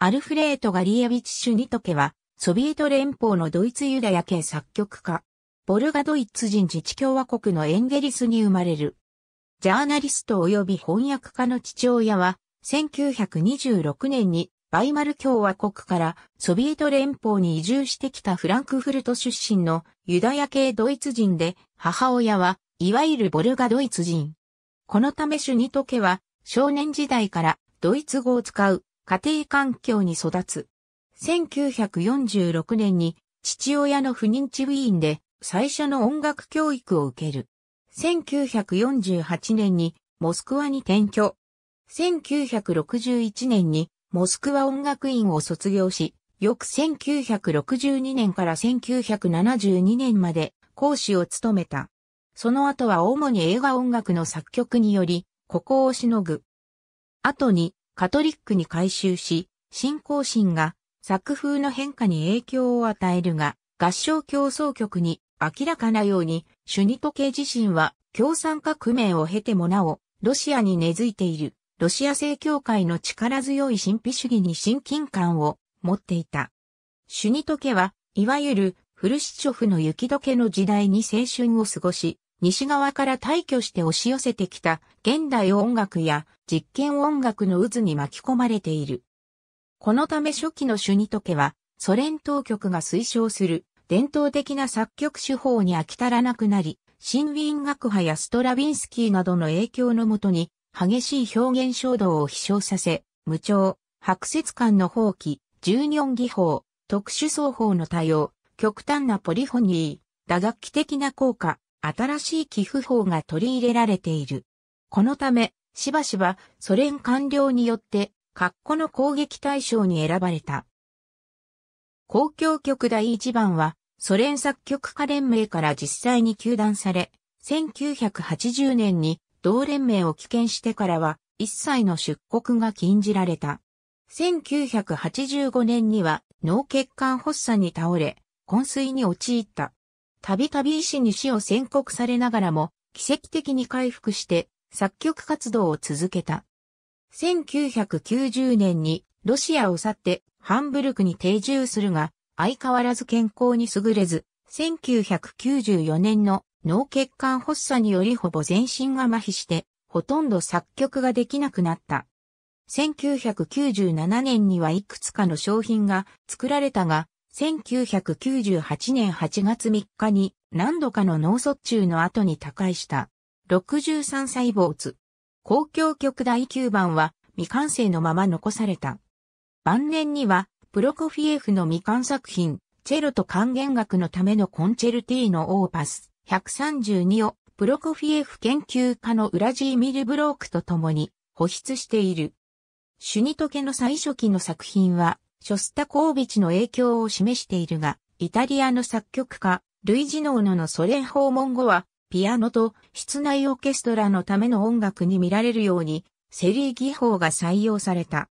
アルフレート・ガリエビチ・シュニトケは、ソビエト連邦のドイツユダヤ系作曲家。ボルガドイツ人自治共和国のエンゲリスに生まれる。ジャーナリスト及び翻訳家の父親は、1926年にバイマル共和国からソビエト連邦に移住してきたフランクフルト出身のユダヤ系ドイツ人で、母親はいわゆるボルガドイツ人。このためシュニトケは少年時代からドイツ語を使う家庭環境に育つ。1946年に父親の不妊治ウィーンで最初の音楽教育を受ける。1948年にモスクワに転居。1961年にモスクワ音楽院を卒業し、翌1962年から1972年まで講師を務めた。その後は主に映画音楽の作曲により、ここをしのぐ。後にカトリックに改修し、信仰心が作風の変化に影響を与えるが、合唱協奏曲に明らかなように、シュニト系自身は共産革命を経てもなお、ロシアに根付いている、ロシア正教会の力強い神秘主義に親近感を持っていた。シュニト家は、いわゆるフルシチョフの雪解けの時代に青春を過ごし、西側から退去して押し寄せてきた現代音楽や実験音楽の渦に巻き込まれている。このため初期のシュニトケは、ソ連当局が推奨する伝統的な作曲手法に飽き足らなくなり、新ウィーン学派やストラビンスキーなどの影響のもとに、激しい表現衝動を飛翔させ、無調、白節感の放棄、十四技法、特殊奏法の多様、極端なポリフォニー、打楽器的な効果、新しい寄付法が取り入れられている。このため、しばしばソ連官僚によって、格好の攻撃対象に選ばれた。公共局第1番は、ソ連作曲家連盟から実際に休断され、1980年に同連盟を棄権してからは、一切の出国が禁じられた。1985年には脳血管発作に倒れ、昏睡に陥った。たびたび医師に死を宣告されながらも、奇跡的に回復して、作曲活動を続けた。1990年にロシアを去ってハンブルクに定住するが、相変わらず健康に優れず、1994年の脳血管発作によりほぼ全身が麻痺して、ほとんど作曲ができなくなった。1997年にはいくつかの商品が作られたが、1998年8月3日に何度かの脳卒中の後に他界した。63歳坊主。公共局第9番は未完成のまま残された。晩年には、プロコフィエフの未完作品、チェロと還元楽のためのコンチェルティーノオーパス132をプロコフィエフ研究家のウラジーミル・ブロークと共に保出している。シュニトケの最初期の作品はショスタコービチの影響を示しているが、イタリアの作曲家、ルイジノーノのソ連訪問後は、ピアノと室内オーケストラのための音楽に見られるように、セリー技法が採用された。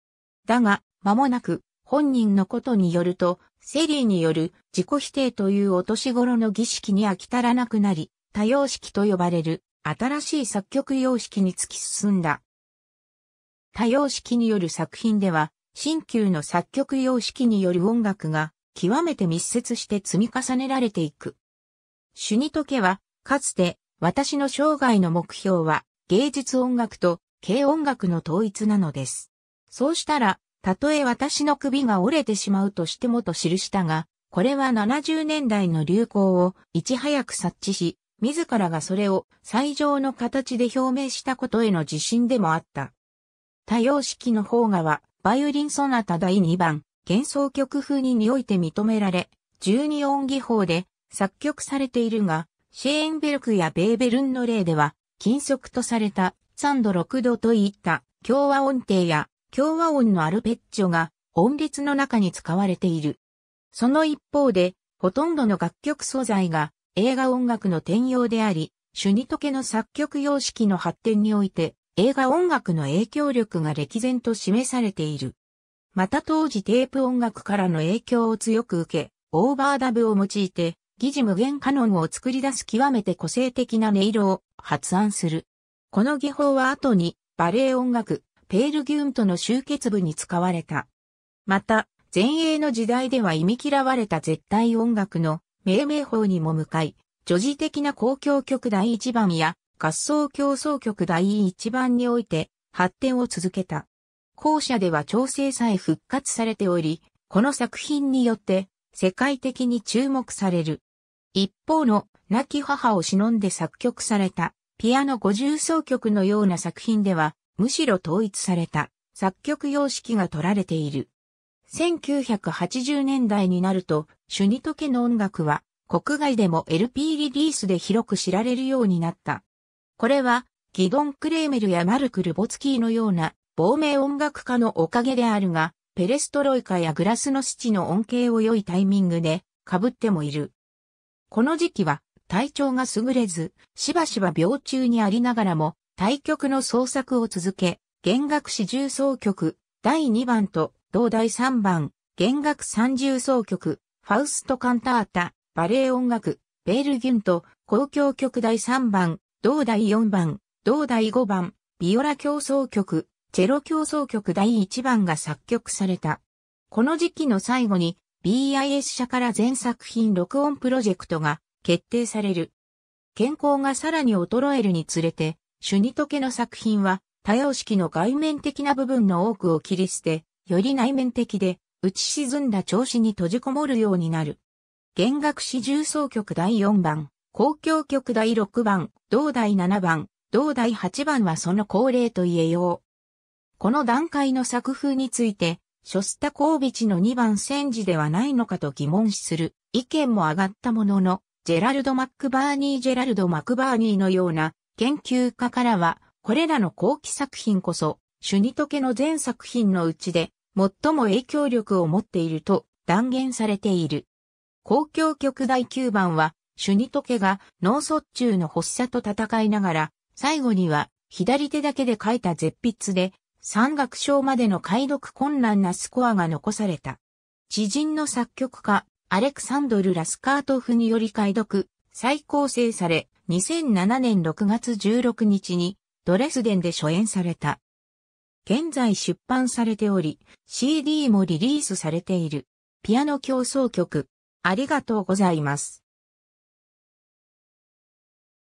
だが、間もなく、本人のことによると、セリーによる自己否定というお年頃の儀式に飽き足らなくなり、多様式と呼ばれる新しい作曲様式に突き進んだ。多様式による作品では、新旧の作曲様式による音楽が極めて密接して積み重ねられていく。シュニトケは、かつて、私の生涯の目標は、芸術音楽と軽音楽の統一なのです。そうしたら、たとえ私の首が折れてしまうとしてもと記したが、これは70年代の流行をいち早く察知し、自らがそれを最上の形で表明したことへの自信でもあった。多様式の方がは、バイオリンソナタ第2番、幻想曲風ににおいて認められ、12音技法で作曲されているが、シェーンベルクやベーベルンの例では、禁則とされた3度6度といった共和音程や共和音のアルペッチョが音列の中に使われている。その一方で、ほとんどの楽曲素材が映画音楽の転用であり、シュニトケの作曲様式の発展において映画音楽の影響力が歴然と示されている。また当時テープ音楽からの影響を強く受け、オーバーダブを用いて、疑似無限カノンを作り出す極めて個性的な音色を発案する。この技法は後にバレエ音楽、ペールギューンとの集結部に使われた。また、前衛の時代では忌み嫌われた絶対音楽の命名法にも向かい、女児的な公共曲第一番や合奏競争曲第一番において発展を続けた。後者では調整さえ復活されており、この作品によって世界的に注目される。一方の亡き母を忍んで作曲されたピアノ五重奏曲のような作品ではむしろ統一された作曲様式が取られている。1980年代になると、シュニトケの音楽は国外でも LP リリースで広く知られるようになった。これは、ギドン・クレーメルやマルク・ルボツキーのような亡命音楽家のおかげであるが、ペレストロイカやグラスの父の恩恵を良いタイミングで被ってもいる。この時期は体調が優れず、しばしば病中にありながらも、対局の創作を続け、弦楽四重奏曲第2番と同第3番、弦楽三重奏曲、ファウスト・カンタータ、バレエ音楽、ベールギュンと交響曲第3番、同第4番、同第5番、ビオラ競争曲、チェロ競争曲第1番が作曲された。この時期の最後に BIS 社から全作品録音プロジェクトが決定される。健康がさらに衰えるにつれて、シュニトケの作品は多様式の外面的な部分の多くを切り捨て、より内面的で打ち沈んだ調子に閉じこもるようになる。弦楽四重奏曲第4番、公共曲第6番、同第7番、同第8番はその恒例と言えよう。この段階の作風について、ショスタコービチの2番戦時ではないのかと疑問視する意見も上がったものの、ジェラルド・マックバーニー・ジェラルド・マックバーニーのような研究家からは、これらの後期作品こそ、シュニトケの全作品のうちで、最も影響力を持っていると断言されている。公共曲第9番は、シュニトケが脳卒中の発作と戦いながら、最後には左手だけで書いた絶筆で、山岳賞までの解読困難なスコアが残された。知人の作曲家、アレクサンドル・ラスカートフにより解読、再構成され、2007年6月16日にドレスデンで初演された。現在出版されており、CD もリリースされている。ピアノ競争曲。ありがとうございます。